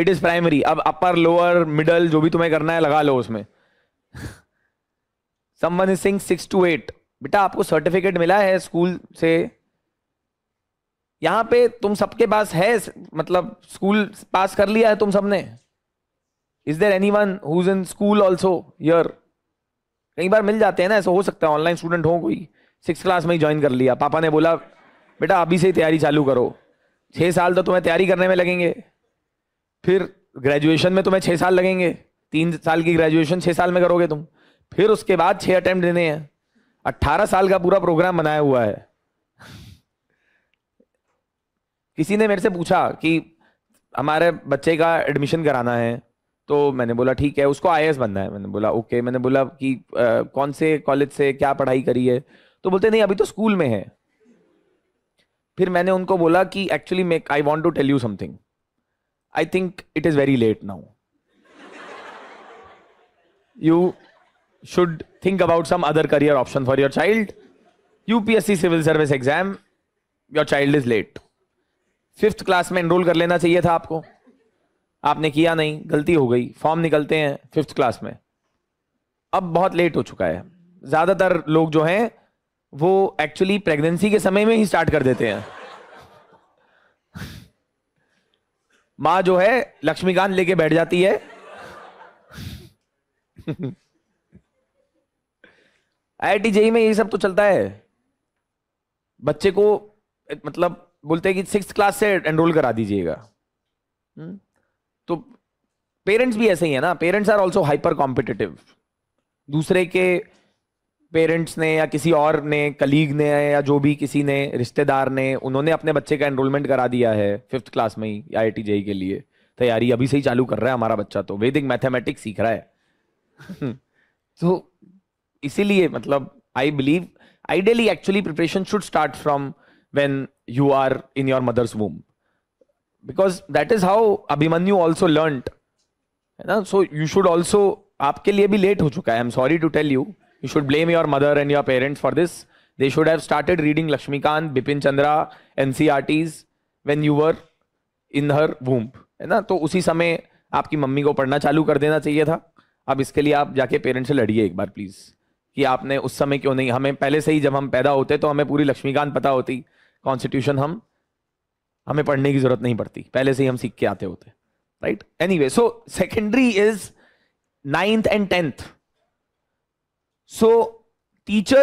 It is primary अब upper lower middle जो भी तुम्हें करना है लगा लो उसमें someone is sing six two eight बेटा आपको सर्टिफिकेट मिला है स्कूल से यहाँ पे तुम सबके पास है मतलब स्कूल पास कर लिया है तुम सबने is there any one who's in school also यर कई बार मिल जाते हैं ना ऐसा हो सकता है ऑनलाइन स्टूडेंट हो कोई सिक्स क्लास में ही ज्वाइन कर लिया पापा ने बोला बेटा अभी से ही तैयारी चालू करो छः साल तो तुम्हें तैयारी करने में लगेंगे फिर ग्रेजुएशन में तुम्हें छः साल लगेंगे तीन साल की ग्रेजुएशन छः साल में करोगे तुम फिर उसके बाद छः अटैम्प्ट देने हैं अट्ठारह साल का पूरा प्रोग्राम बनाया हुआ है किसी ने मेरे से पूछा कि हमारे बच्चे का एडमिशन कराना है तो मैंने बोला ठीक है उसको आई बनना है मैंने बोला ओके मैंने बोला कि आ, कौन से कॉलेज से क्या पढ़ाई करी है तो बोलते नहीं अभी तो स्कूल में है फिर मैंने उनको बोला कि actually make I want to tell you something I think it is very late now you should think about some other career option for your child UPSC civil service exam your child is late fifth class में enrol कर लेना चाहिए था आपको आपने किया नहीं गलती हो गई फॉर्म निकलते हैं फिफ्थ क्लास में अब बहुत लेट हो चुका है ज़्यादातर लोग जो हैं वो एक्चुअली प्रेगनेंसी के समय में ही स्टार्ट कर देते हैं माँ जो है लक्ष्मीकांत लेके बैठ जाती है आई जेई में ये सब तो चलता है बच्चे को मतलब बोलते हैं कि सिक्स क्लास से एनरोल करा दीजिएगा हम्म। तो पेरेंट्स भी ऐसे ही है ना parents are also hyper competitive दूसरे के पेरेंट्स ने या किसी और ने कलीग ने या जो भी किसी ने रिश्तेदार ने उन्होंने अपने बच्चे का एनरोलमेंट करा दिया है फिफ्थ क्लास में ही आई जेई के लिए तैयारी अभी से ही चालू कर रहा है हमारा बच्चा तो वैदिक मैथमेटिक्स सीख रहा है तो इसीलिए मतलब I believe ideally actually preparation should start from when you are in your mother's womb because that is how Abhimanyu also learn है ना सो यू शुड ऑल्सो आपके लिए भी लेट हो चुका है I am sorry to tell you your mother and your parents for this they should have started reading Laxmikanth Bipin Chandra N C R Ts when you were in her womb है ना तो उसी समय आपकी मम्मी को पढ़ना चालू कर देना चाहिए था अब इसके लिए आप जाके पेरेंट्स से लड़िए एक बार प्लीज़ कि आपने उस समय क्यों नहीं हमें पहले से ही जब हम पैदा होते तो हमें पूरी लक्ष्मीकांत पता होती कॉन्स्टिट्यूशन हम हमें पढ़ने की जरूरत नहीं पड़ती पहले से ही हम सीख के आते होते right anyway so secondary is ninth and tenth So teacher